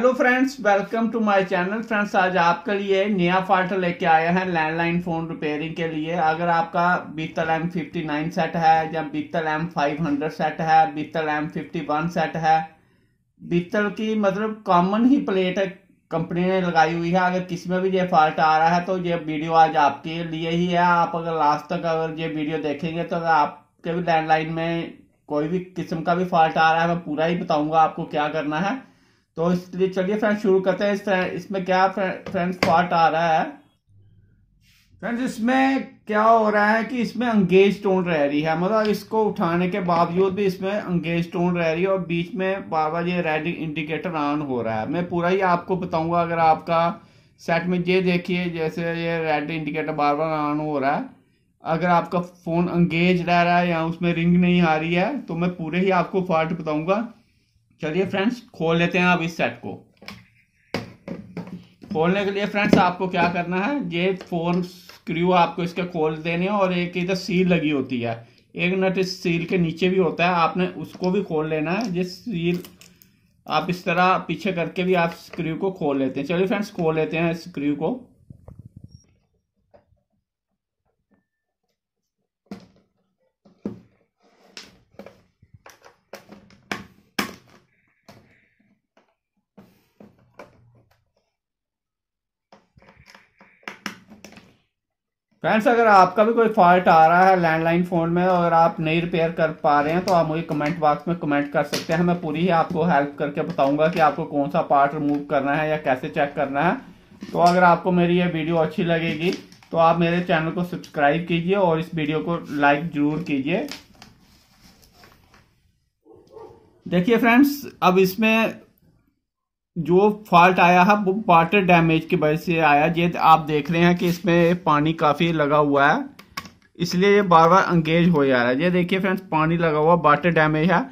hello friends welcome to my channel friends आज आपके लिए नया फाल्ट लेके आया है लैंडलाइन फ़ोन रिपेयरिंग के लिए अगर आपका बीतल एम फिफ्टी नाइन सेट है या बीतल एम फाइव हंड्रेड सेट है बीतल एम फिफ्टी वन सेट है बीतल की मतलब कॉमन ही प्लेट कंपनी ने लगाई हुई है अगर किसी में भी ये फॉल्ट आ रहा है तो ये वीडियो आज आपके लिए ही है आप अगर लास्ट तक अगर ये वीडियो देखेंगे तो अगर आपके भी लैंडलाइन में कोई भी किस्म का भी फॉल्ट आ रहा है मैं पूरा ही बताऊँगा आपको क्या करना है तो इसलिए चलिए फ्रेंड्स शुरू करते हैं इस इसमें क्या फ्रेंड्स पार्ट आ रहा है फ्रेंड्स इसमें क्या हो रहा है कि इसमें अंगेज टोन रह रही है मतलब इसको उठाने के बावजूद भी इसमें अंगेज टोन रह रही है और बीच में बार बार ये रेड इंडिकेटर ऑन हो रहा है मैं पूरा ही आपको बताऊंगा अगर आपका सेट में ये देखिए जैसे ये रेड इंडिकेटर बार बार ऑन हो रहा है अगर आपका फ़ोन अंगेज रह रहा है या उसमें रिंग नहीं आ रही है तो मैं पूरे ही आपको फॉल्ट बताऊंगा चलिए फ्रेंड्स खोल लेते हैं अब इस सेट को खोलने के लिए फ्रेंड्स आपको क्या करना है ये फोर स्क्रू आपको इसके खोल देने और एक इधर सील लगी होती है एक नट इस सील के नीचे भी होता है आपने उसको भी खोल लेना है ये सील आप इस तरह पीछे करके भी आप स्क्रू को खोल लेते हैं चलिए फ्रेंड्स खोल लेते हैं स्क्रू को फ्रेंड्स अगर आपका भी कोई फॉल्ट आ रहा है लैंडलाइन फ़ोन में और आप नहीं रिपेयर कर पा रहे हैं तो आप मुझे कमेंट बॉक्स में कमेंट कर सकते हैं मैं पूरी ही आपको हेल्प करके बताऊंगा कि आपको कौन सा पार्ट रिमूव करना है या कैसे चेक करना है तो अगर आपको मेरी ये वीडियो अच्छी लगेगी तो आप मेरे चैनल को सब्सक्राइब कीजिए और इस वीडियो को लाइक ज़रूर कीजिए देखिए फ्रेंड्स अब इसमें जो फॉल्ट आया है वो वाटर डैमेज की वजह से आया ये आप देख रहे हैं कि इसमें पानी काफ़ी लगा हुआ है इसलिए ये बार बार अंगेज हो जा रहा है ये देखिए फ्रेंड्स पानी लगा हुआ वाटर डैमेज है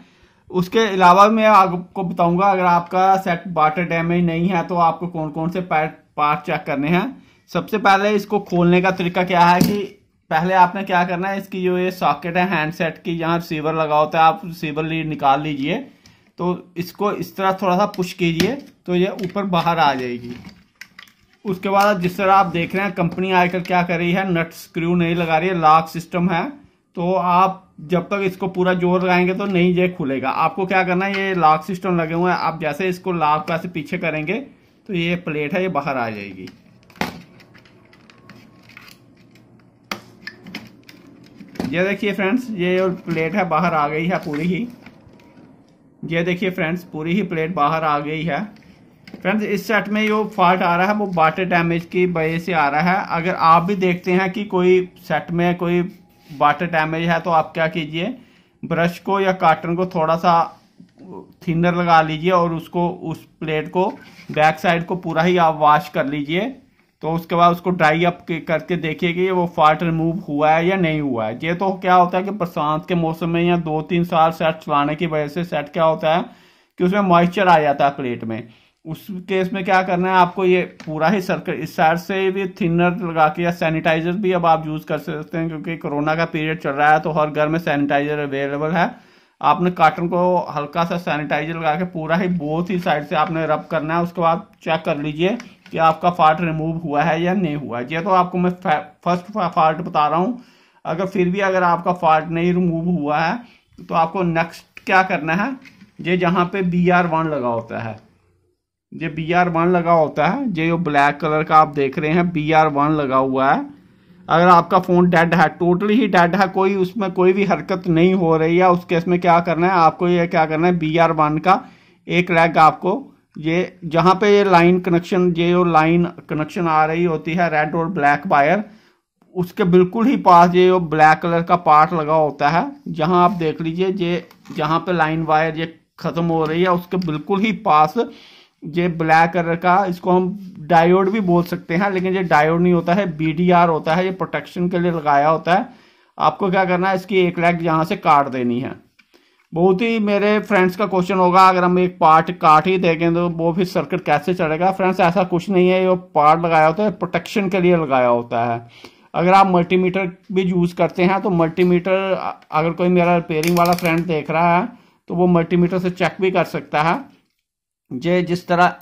उसके अलावा मैं आपको बताऊंगा अगर आपका सेट वाटर डैमेज नहीं है तो आपको कौन कौन से पार्ट चेक करने हैं सबसे पहले इसको खोलने का तरीका क्या है कि पहले आपने क्या करना है इसकी जो ये सॉकेट है हैंडसेट की जहाँ रिसीवर लगा होता है आप रिसीवर लीड निकाल लीजिए तो इसको इस तरह थोड़ा सा पुश कीजिए तो ये ऊपर बाहर आ जाएगी उसके बाद जिस तरह आप देख रहे हैं कंपनी आकर क्या कर रही है नट स्क्रू नहीं लगा रही है लॉक सिस्टम है तो आप जब तक इसको पूरा जोर लगाएंगे तो नहीं ये खुलेगा आपको क्या करना है ये लॉक सिस्टम लगे हुए हैं आप जैसे इसको लॉक का से पीछे करेंगे तो ये प्लेट है ये बाहर आ जाएगी ये देखिए फ्रेंड्स ये प्लेट है बाहर आ गई है पूरी ही ये देखिए फ्रेंड्स पूरी ही प्लेट बाहर आ गई है फ्रेंड्स इस सेट में जो फॉल्ट आ रहा है वो बाटर डैमेज की वजह से आ रहा है अगर आप भी देखते हैं कि कोई सेट में कोई बाटर डैमेज है तो आप क्या कीजिए ब्रश को या काटन को थोड़ा सा थिनर लगा लीजिए और उसको उस प्लेट को बैक साइड को पूरा ही आप वॉश कर लीजिए तो उसके बाद उसको ड्राई अप करके देखिए कि वो फॉल्ट रिमूव हुआ है या नहीं हुआ है ये तो क्या होता है कि बरसात के मौसम में या दो तीन साल सेट चलाने की वजह से सेट क्या होता है कि उसमें मॉइस्चर आ जाता है प्लेट में उस केस में क्या करना है आपको ये पूरा ही सर्कल इस साइड से भी थिनर लगा के या सैनिटाइजर भी अब आप यूज़ कर सकते हैं क्योंकि कोरोना का पीरियड चल रहा है तो हर घर में सैनिटाइजर अवेलेबल है आपने काटन को हल्का सा सैनिटाइजर लगा के पूरा ही बहुत ही साइड से आपने रब करना है उसके बाद चेक कर लीजिए कि आपका फाल्ट रिमूव हुआ है या नहीं हुआ है ये तो आपको मैं फर्स्ट फाल्ट बता रहा हूँ अगर फिर भी अगर आपका फाल्ट नहीं रिमूव हुआ है तो आपको नेक्स्ट क्या करना है ये जहाँ पे बी आर वन लगा होता है ये बी आर वन लगा होता है ये जो ब्लैक कलर का आप देख रहे हैं बी आर वन लगा हुआ है अगर आपका फ़ोन डेड है टोटली ही डेड है कोई उसमें कोई भी हरकत नहीं हो रही है उस केस में क्या करना है आपको ये क्या करना है बी आर वन का एक रैग आपको ये जहाँ पे ये लाइन कनेक्शन ये जो लाइन कनेक्शन आ रही होती है रेड और ब्लैक वायर उसके बिल्कुल ही पास ये जो ब्लैक कलर का पार्ट लगा होता है जहाँ आप देख लीजिए ये जहाँ पे लाइन वायर ये ख़त्म हो रही है उसके बिल्कुल ही पास ये ब्लैक कलर का इसको हम डायोड भी बोल सकते हैं लेकिन ये डायोड नहीं होता है बी होता है ये प्रोटेक्शन के लिए लगाया होता है आपको क्या करना है इसकी एक लैग यहाँ से काट देनी है बहुत ही मेरे फ्रेंड्स का क्वेश्चन होगा अगर हम एक पार्ट काट ही देखें तो वो भी सर्किट कैसे चढ़ेगा फ्रेंड्स ऐसा कुछ नहीं है जो पार्ट लगाया होता है प्रोटेक्शन के लिए लगाया होता है अगर आप मल्टीमीटर भी यूज़ करते हैं तो मल्टीमीटर अगर कोई मेरा रिपेयरिंग वाला फ्रेंड देख रहा है तो वो मल्टीमीटर से चेक भी कर सकता है जे जिस तरह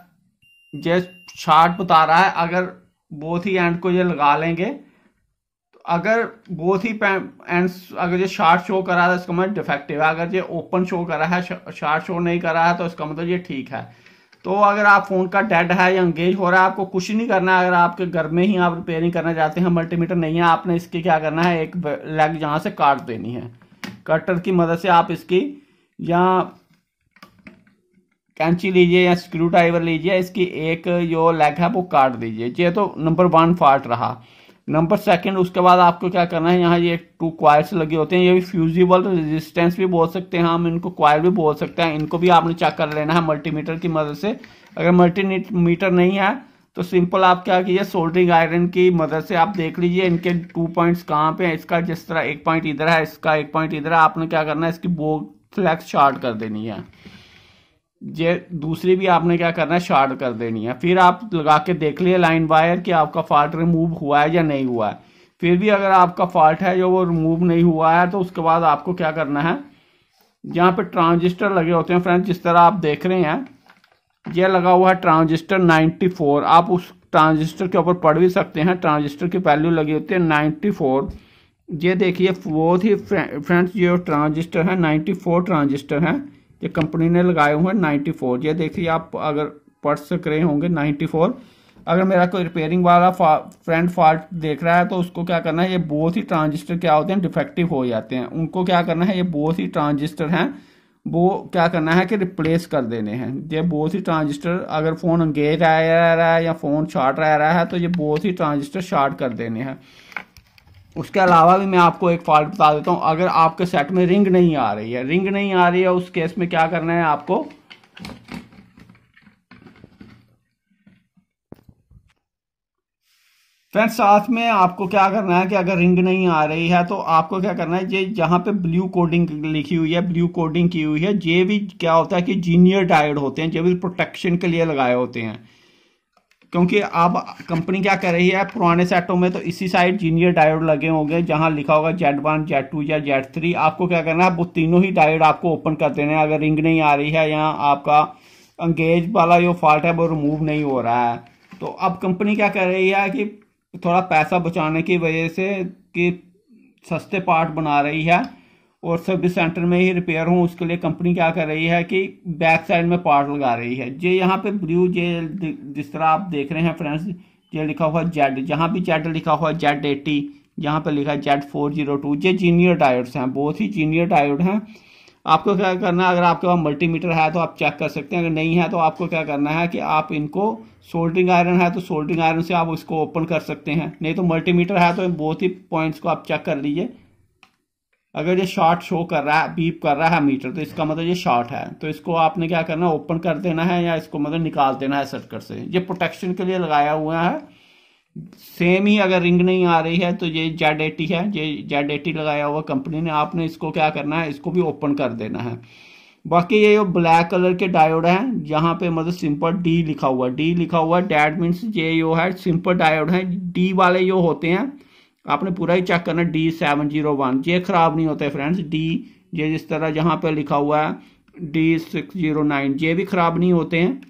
जे शार्ट बता रहा है अगर बहुत ही एंड को ये लगा लेंगे अगर बोथ ही एंड अगर ये शार्ट शो करा है इसका मतलब डिफेक्टिव है अगर ये ओपन शो करा है शार्ट शो नहीं करा है तो इसका मतलब ये ठीक है तो अगर आप फ़ोन का डेड है या एंगेज हो रहा है आपको कुछ नहीं करना है अगर आपके घर में ही आप रिपेयरिंग करना चाहते हैं मल्टीमीटर नहीं है आपने इसकी क्या करना है एक लेग यहाँ से काट देनी है कटर की मदद से आप इसकी या कैंची लीजिए या स्क्रू ड्राइवर लीजिए इसकी एक जो लेग है वो काट दीजिए ये तो नंबर वन फॉल्ट रहा नंबर सेकंड उसके बाद आपको क्या करना है यहाँ ये टू क्वायर्स लगे होते हैं ये भी फ्यूजिबल रेजिस्टेंस भी बोल सकते हैं हाँ, हम इनको क्वायर भी बोल सकते हैं इनको भी आपने चेक कर लेना है मल्टीमीटर की मदद से अगर मल्टीमीटर नहीं है तो सिंपल आप क्या कीजिए सोल्डरिंग आयरन की मदद से आप देख लीजिए इनके टू पॉइंट्स कहाँ पे हैं इसका जिस तरह एक पॉइंट इधर है इसका एक पॉइंट इधर है आपने क्या करना है इसकी बो फ्लैक्स शार्ट कर देनी है ये दूसरी भी आपने क्या करना है शार्ट कर देनी है फिर आप लगा के देख लिए लाइन वायर कि आपका फॉल्ट रिमूव हुआ है या नहीं हुआ है फिर भी अगर आपका फॉल्ट है जो वो रिमूव नहीं हुआ है तो उसके बाद आपको क्या करना है यहाँ पे ट्रांजिस्टर लगे होते हैं फ्रेंड जिस तरह आप देख रहे हैं यह लगा हुआ है ट्रांजिस्टर 94 आप उस ट्रांजिस्टर के ऊपर पढ़ भी सकते हैं ट्रांजिस्टर की वैल्यू लगी होती है 94 ये देखिए बहुत ही फ्रेंड्स ये ट्रांजिस्टर है 94 ट्रांजिस्टर है ये कंपनी ने लगाए हुए हैं नाइन्टी फोर ये देखिए आप अगर पर्स करे होंगे नाइन्टी फोर अगर मेरा कोई रिपेयरिंग वाला फा, फ्रेंड फॉल्ट देख रहा है तो उसको क्या करना है ये बहुत ही ट्रांजिस्टर क्या होते हैं डिफेक्टिव हो जाते हैं उनको क्या करना है ये बहुत ही ट्रांजिस्टर हैं वो क्या करना है कि रिप्लेस कर देने हैं ये बहुत ही ट्रांजिस्टर अगर फ़ोन अंगेज आ रहा है या फ़ोन शार्ट रह रहा है तो ये बहुत ही ट्रांजिस्टर शार्ट कर देने हैं उसके अलावा भी मैं आपको एक फॉल्ट बता देता हूँ अगर आपके सेट में रिंग नहीं आ रही है रिंग नहीं आ रही है उस केस में क्या करना है आपको फ्रेंड्स साथ में आपको क्या करना है कि अगर रिंग नहीं आ रही है तो आपको क्या करना है ये जहाँ पे ब्लू कोडिंग लिखी हुई है ब्लू कोडिंग की हुई है ये भी क्या होता है कि जीनियर डायड होते हैं जो भी प्रोटेक्शन के लिए लगाए होते हैं क्योंकि अब कंपनी क्या कर रही है पुराने सेटों में तो इसी साइड जीनियर डायोड लगे होंगे जहां लिखा होगा जेड वन जेड टू या जेड थ्री आपको क्या करना है वो तीनों ही डायोड आपको ओपन कर देने हैं अगर रिंग नहीं आ रही है या आपका अंगेज वाला जो फॉल्ट है वो रिमूव नहीं हो रहा है तो अब कंपनी क्या कर रही है कि थोड़ा पैसा बचाने की वजह से कि सस्ते पार्ट बना रही है और सर्विस सेंटर में ही रिपेयर हूँ उसके लिए कंपनी क्या कर रही है कि बैक साइड में पार्ट लगा रही है ये यहाँ पे ब्लू जे जिस तरह आप देख रहे हैं फ्रेंड्स ये लिखा हुआ जेड जहाँ भी जेड लिखा हुआ जेड एटी यहाँ पर लिखा है जेड फोर जीरो टू ये जीनियर डायोड्स हैं बहुत ही जीनियर टायर्ड हैं आपको क्या करना है अगर आपके पास मल्टीमीटर है तो आप चेक कर सकते हैं अगर नहीं है तो आपको क्या करना है कि आप इनको सोल्डिंग आयरन है तो सोल्डिंग आयरन से आप उसको ओपन कर सकते हैं नहीं तो मल्टीमीटर है तो बहुत ही पॉइंट्स को आप चेक कर लीजिए अगर ये शॉर्ट शो कर रहा है बीप कर रहा है मीटर तो इसका मतलब ये शॉर्ट है तो इसको आपने क्या करना ओपन कर देना है या इसको मतलब निकाल देना है सर्कट से ये प्रोटेक्शन के लिए लगाया हुआ है सेम ही अगर रिंग नहीं आ रही है तो ये जेड एटी है ये जेड एटी लगाया हुआ कंपनी ने आपने इसको क्या करना है इसको भी ओपन कर देना है बाकी ये जो ब्लैक कलर के डायोड हैं जहाँ पे मतलब सिंपल डी लिखा हुआ डी लिखा हुआ डैड मीन्स ये जो है सिंपल डायोड है डी वाले जो होते हैं आपने पूरा ही चेक करना है डी सेवन जीरो वन ये ख़राब नहीं होते फ्रेंड्स डी ये जिस तरह यहाँ पर लिखा हुआ है डी सिक्स जीरो नाइन ये भी ख़राब नहीं होते हैं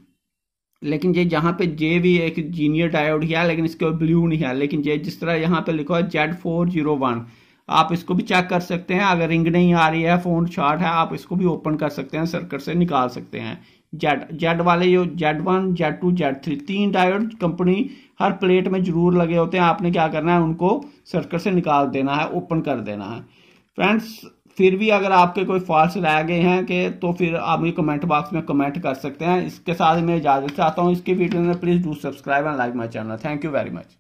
लेकिन ये जहाँ पे जे भी एक जीनियर डायोड है लेकिन इसके ब्लू नहीं है लेकिन ये जिस तरह यहाँ पे लिखा है जेड फोर जीरो वन आप इसको भी चेक कर सकते हैं अगर रिंग नहीं आ रही है फोन शार्ट है आप इसको भी ओपन कर सकते हैं सर्कट से निकाल सकते हैं जेड जेड वाले जो Z one Z two Z three तीन डायोड कंपनी हर प्लेट में जरूर लगे होते हैं आपने क्या करना है उनको सर्कट से निकाल देना है ओपन कर देना है फ्रेंड्स फिर भी अगर आपके कोई फॉल्स रह गए हैं कि तो फिर आप ये कमेंट बॉक्स में कमेंट कर सकते हैं इसके साथ मैं इजाजत चाहता हूँ इसकी वीडियो में please do subscribe and like my channel thank you very much